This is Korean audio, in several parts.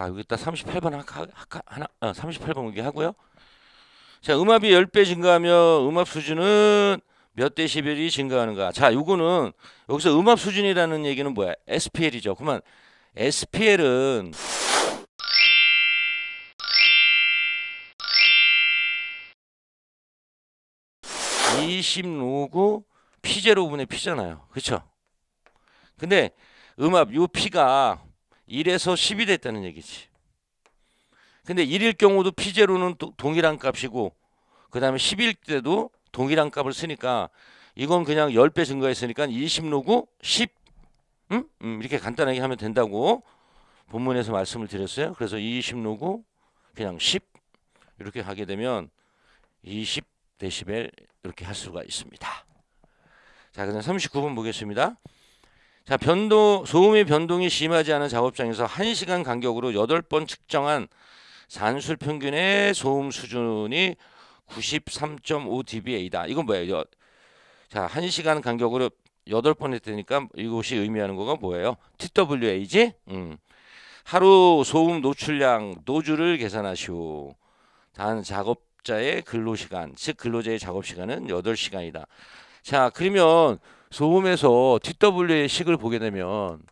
아 여기다 38번 하카, 하 하나 아, 38번 여기 하고요. 자 음압이 10배 증가하며 음압 수준은 몇 데시벨이 증가하는가? 자, 요거는 여기서 음압 수준이라는 얘기는 뭐야? SPL이죠. 그러 SPL은 이십 로고 피제 분의 피잖아요. 그렇죠? 근데 음압 요 피가 1에서 10이 됐다는 얘기지. 근데 1일 경우도 피제로는 동일한 값이고 그 다음에 10일 때도 동일한 값을 쓰니까 이건 그냥 10배 증가했으니까 20로그 10 음? 음, 이렇게 간단하게 하면 된다고 본문에서 말씀을 드렸어요. 그래서 20로그 그냥 10 이렇게 하게 되면 20데시벨 이렇게 할 수가 있습니다. 자, 그다음 39번 보겠습니다. 자, 변동 소음의 변동이 심하지 않은 작업장에서 1시간 간격으로 8번 측정한 산술 평균의 소음 수준이 93.5dBA다. 이건 뭐예요? 자, 1시간 간격으로 8번 했으니까 이것이 의미하는 거가 뭐예요? TWA지? 음. 하루 소음 노출량 노주를 계산하시오. 단 작업자의 근로시간, 즉 근로자의 작업시간은 8시간이다. 자, 그러면 소음에서 TW의 식을 보게 되면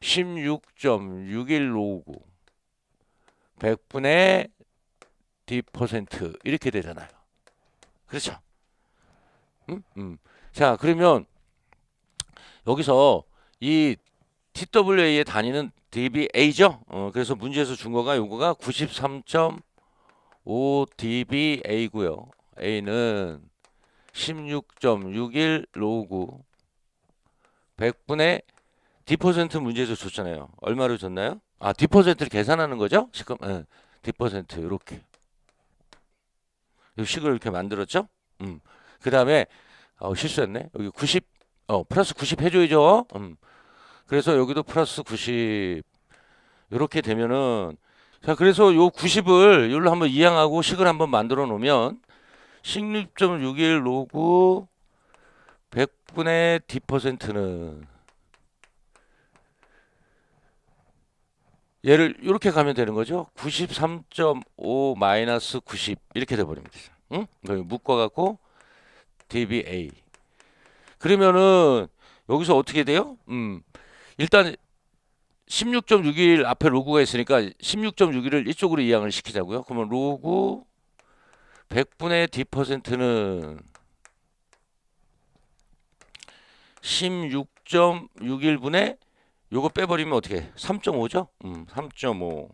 16.6159 100분의 D% 이렇게 되잖아요. 그렇죠? 음? 음. 자, 그러면 여기서 이 TWA의 단위는 dBA죠. 어, 그래서 문제에서 준 거가 요거가 93.5 dBA고요. A는 16.61 로그 100분의 디퍼센트 문제에서 줬잖아요. 얼마로 줬나요? 아, 디퍼센트를 계산하는 거죠? 지금 네. 예, 디퍼센트 이렇게 식을 이렇게 만들었죠? 음. 그 다음에 어, 실수했네. 여기 90, 어, 플러스 90 해줘야죠. 음. 그래서 여기도 플러스 90 이렇게 되면은 자 그래서 요 90을 이걸로 한번 이항하고 식을 한번 만들어 놓으면 16.61 로그 100분의 d%는 얘를 이렇게 가면 되는 거죠. 93.5 마이너스 90 이렇게 돼버립니다. 응? 그 묶어갖고 dBA 그러면은 여기서 어떻게 돼요? 음 일단 16.61 앞에 로그가 있으니까 16.61을 이쪽으로 이항을 시키자고요. 그러면 로그 100분의 d%는 16.61분의 요거 빼버리면 어떻게 3.5죠? 음, 3.5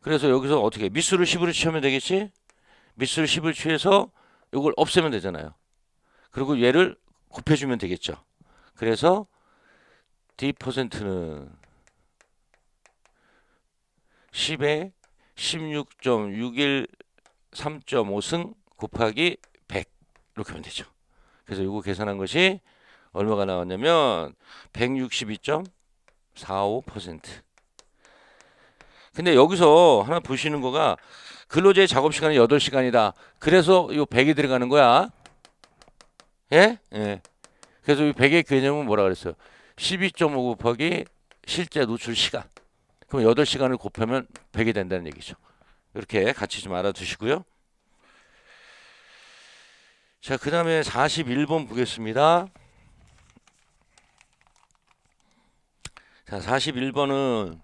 그래서 여기서 어떻게 미수를 10으로 취하면 되겠지? 미수를 10을 취해서 요걸 없애면 되잖아요 그리고 얘를 곱해주면 되겠죠 그래서 d%는 10에 16.61 3.5승 곱하기 100 이렇게 하면 되죠. 그래서 이거 계산한 것이 얼마가 나왔냐면 162.45% 근데 여기서 하나 보시는 거가 근로자의 작업 시간이 8시간이다. 그래서 이 100이 들어가는 거야. 예? 예. 그래서 이 100의 개념은 뭐라 그랬어요? 12.5 곱하기 실제 노출 시간. 그럼 8시간을 곱하면 100이 된다는 얘기죠. 이렇게 같이 좀 알아두시고요. 자, 그 다음에 41번 보겠습니다. 자, 41번은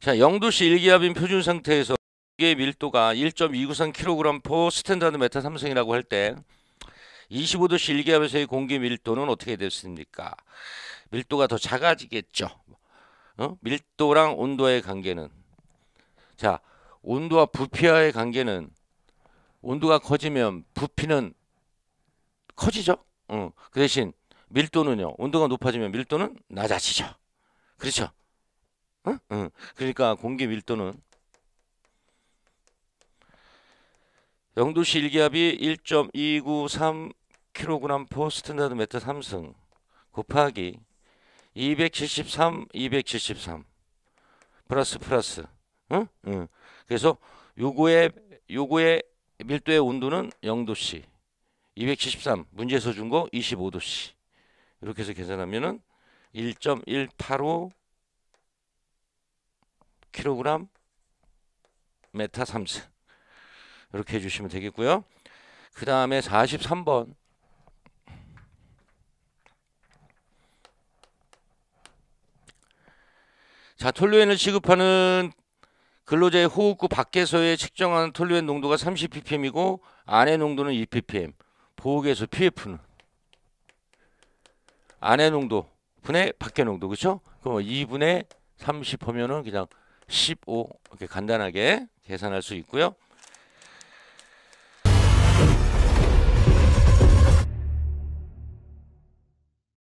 자, 영도시 일기압인 표준 상태에서 무게 밀도가 1.293kg/포 스탠다드 메타 삼성이라고 할 때 25도씨 일기압에서의 공기 밀도는 어떻게 됐습니까? 밀도가 더 작아지겠죠. 어? 밀도랑 온도의 관계는 자, 온도와 부피와의 관계는 온도가 커지면 부피는 커지죠. 응. 그 대신 밀도는요. 온도가 높아지면 밀도는 낮아지죠. 그렇죠. 응? 응. 그러니까 공기 밀도는 영도시 일기압이 1.293 킬로그램 포 스탠다드 메타 삼승 곱하기 273 273 플러스 플러스 응? 응. 그래서 요거의 요거의 밀도의 온도는 0도씨 273 문제에서 준거 25도씨 이렇게 해서 계산하면은 1.185 kg 메타 3스 이렇게 해주시면 되겠고요. 그 다음에 43번 자, 톨루엔을 취급하는 근로자의 호흡구 밖에서의 측정하는 톨루엔 농도가 30ppm이고 안의 농도는 2ppm. 보호구에서 PF는 안의 농도 분의 밖의 농도 그렇죠? 그럼 2분의 30 하면은 그냥 15 이렇게 간단하게 계산할 수 있고요.